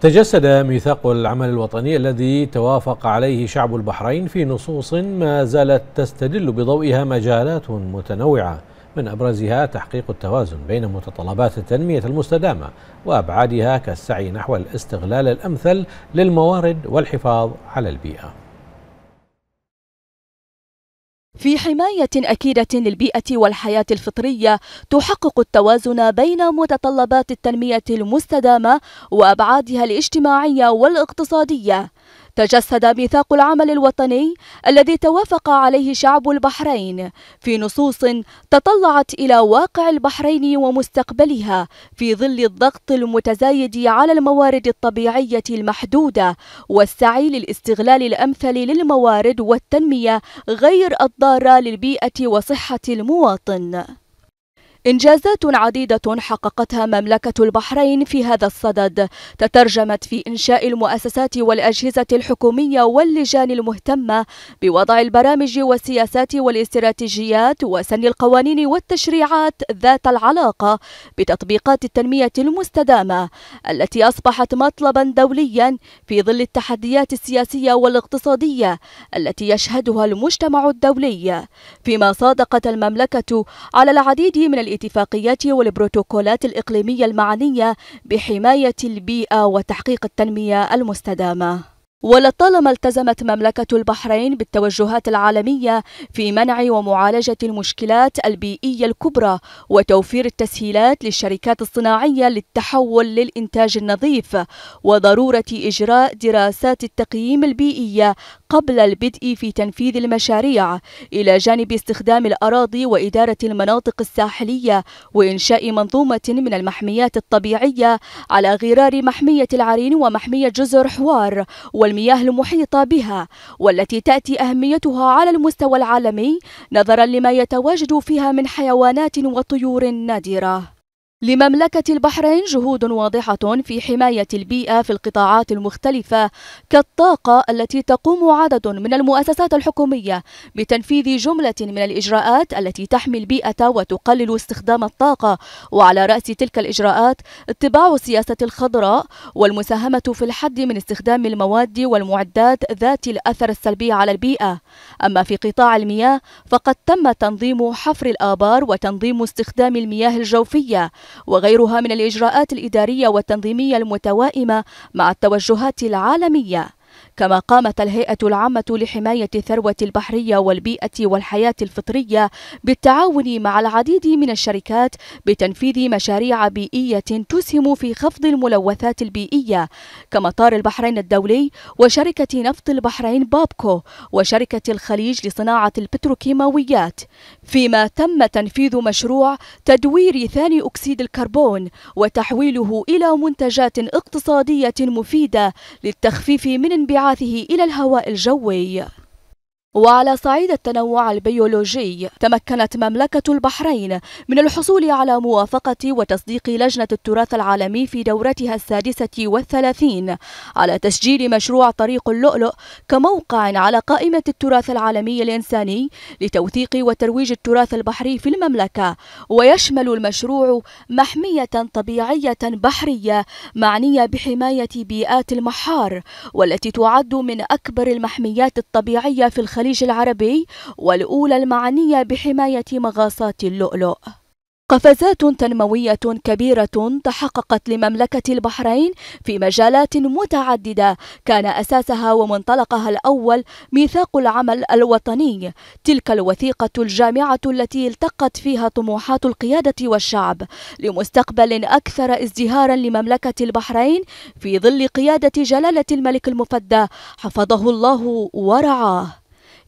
تجسد ميثاق العمل الوطني الذي توافق عليه شعب البحرين في نصوص ما زالت تستدل بضوئها مجالات متنوعه من ابرزها تحقيق التوازن بين متطلبات التنميه المستدامه وابعادها كالسعي نحو الاستغلال الامثل للموارد والحفاظ على البيئه في حماية أكيدة للبيئة والحياة الفطرية تحقق التوازن بين متطلبات التنمية المستدامة وأبعادها الاجتماعية والاقتصادية تجسد ميثاق العمل الوطني الذي توافق عليه شعب البحرين في نصوص تطلعت إلى واقع البحرين ومستقبلها في ظل الضغط المتزايد على الموارد الطبيعية المحدودة والسعي للاستغلال الأمثل للموارد والتنمية غير الضارة للبيئة وصحة المواطن إنجازات عديدة حققتها مملكة البحرين في هذا الصدد تترجمت في إنشاء المؤسسات والأجهزة الحكومية واللجان المهتمة بوضع البرامج والسياسات والاستراتيجيات وسن القوانين والتشريعات ذات العلاقة بتطبيقات التنمية المستدامة التي أصبحت مطلبا دوليا في ظل التحديات السياسية والاقتصادية التي يشهدها المجتمع الدولي فيما صادقت المملكة على العديد من الاتفاقيات والبروتوكولات الإقليمية المعنية بحماية البيئة وتحقيق التنمية المستدامة ولطالما التزمت مملكة البحرين بالتوجهات العالمية في منع ومعالجة المشكلات البيئية الكبرى وتوفير التسهيلات للشركات الصناعية للتحول للإنتاج النظيف وضرورة إجراء دراسات التقييم البيئية قبل البدء في تنفيذ المشاريع إلى جانب استخدام الأراضي وإدارة المناطق الساحلية وإنشاء منظومة من المحميات الطبيعية على غرار محمية العرين ومحمية جزر حوار والمياه المحيطة بها والتي تأتي أهميتها على المستوى العالمي نظرا لما يتواجد فيها من حيوانات وطيور نادرة لمملكة البحرين جهود واضحة في حماية البيئة في القطاعات المختلفة كالطاقة التي تقوم عدد من المؤسسات الحكومية بتنفيذ جملة من الإجراءات التي تحمي البيئة وتقلل استخدام الطاقة وعلى رأس تلك الإجراءات اتباع السياسة الخضراء والمساهمة في الحد من استخدام المواد والمعدات ذات الأثر السلبي على البيئة أما في قطاع المياه فقد تم تنظيم حفر الآبار وتنظيم استخدام المياه الجوفية وغيرها من الإجراءات الإدارية والتنظيمية المتوائمة مع التوجهات العالمية كما قامت الهيئة العامة لحماية الثروة البحرية والبيئة والحياة الفطرية بالتعاون مع العديد من الشركات بتنفيذ مشاريع بيئية تسهم في خفض الملوثات البيئية كمطار البحرين الدولي وشركة نفط البحرين بابكو وشركة الخليج لصناعة البتروكيماويات فيما تم تنفيذ مشروع تدوير ثاني أكسيد الكربون وتحويله إلى منتجات اقتصادية مفيدة للتخفيف من انبعاثه إلى الهواء الجوي وعلى صعيد التنوع البيولوجي تمكنت مملكة البحرين من الحصول على موافقة وتصديق لجنة التراث العالمي في دورتها السادسة والثلاثين على تسجيل مشروع طريق اللؤلؤ كموقع على قائمة التراث العالمي الإنساني لتوثيق وترويج التراث البحري في المملكة ويشمل المشروع محمية طبيعية بحرية معنية بحماية بيئات المحار والتي تعد من أكبر المحميات الطبيعية في الخليج الخليج العربي والأولى المعنية بحماية مغاصات اللؤلؤ قفزات تنموية كبيرة تحققت لمملكة البحرين في مجالات متعددة كان أساسها ومنطلقها الأول ميثاق العمل الوطني تلك الوثيقة الجامعة التي التقت فيها طموحات القيادة والشعب لمستقبل أكثر ازدهارا لمملكة البحرين في ظل قيادة جلالة الملك المفدى حفظه الله ورعاه